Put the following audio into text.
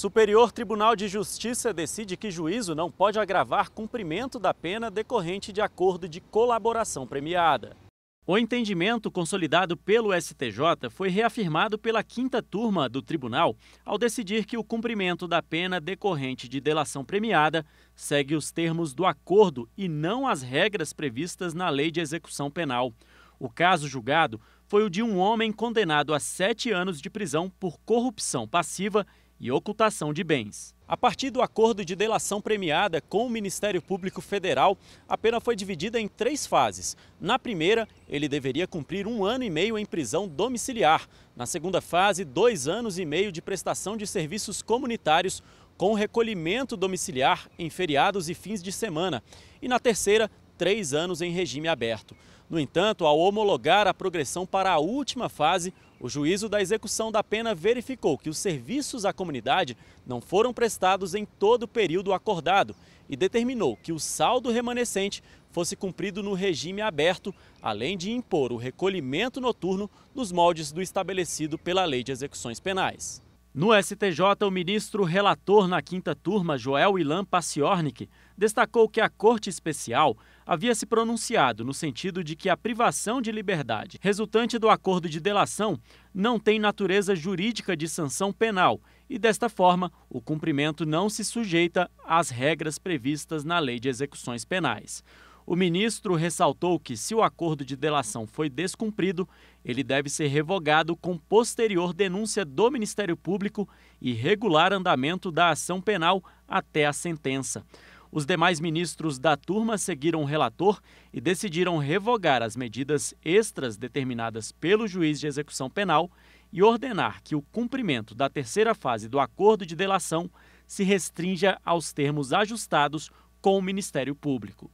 Superior Tribunal de Justiça decide que juízo não pode agravar cumprimento da pena decorrente de acordo de colaboração premiada. O entendimento consolidado pelo STJ foi reafirmado pela quinta turma do tribunal ao decidir que o cumprimento da pena decorrente de delação premiada segue os termos do acordo e não as regras previstas na Lei de Execução Penal. O caso julgado foi o de um homem condenado a sete anos de prisão por corrupção passiva e ocultação de bens. A partir do acordo de delação premiada com o Ministério Público Federal, a pena foi dividida em três fases. Na primeira, ele deveria cumprir um ano e meio em prisão domiciliar. Na segunda fase, dois anos e meio de prestação de serviços comunitários com recolhimento domiciliar em feriados e fins de semana. E na terceira, três anos em regime aberto. No entanto, ao homologar a progressão para a última fase, o juízo da execução da pena verificou que os serviços à comunidade não foram prestados em todo o período acordado e determinou que o saldo remanescente fosse cumprido no regime aberto, além de impor o recolhimento noturno nos moldes do estabelecido pela Lei de Execuções Penais. No STJ, o ministro relator na quinta turma, Joel Ilan Paciornik, destacou que a Corte Especial havia se pronunciado no sentido de que a privação de liberdade resultante do acordo de delação não tem natureza jurídica de sanção penal e, desta forma, o cumprimento não se sujeita às regras previstas na Lei de Execuções Penais. O ministro ressaltou que, se o acordo de delação foi descumprido, ele deve ser revogado com posterior denúncia do Ministério Público e regular andamento da ação penal até a sentença. Os demais ministros da turma seguiram o relator e decidiram revogar as medidas extras determinadas pelo juiz de execução penal e ordenar que o cumprimento da terceira fase do acordo de delação se restrinja aos termos ajustados com o Ministério Público.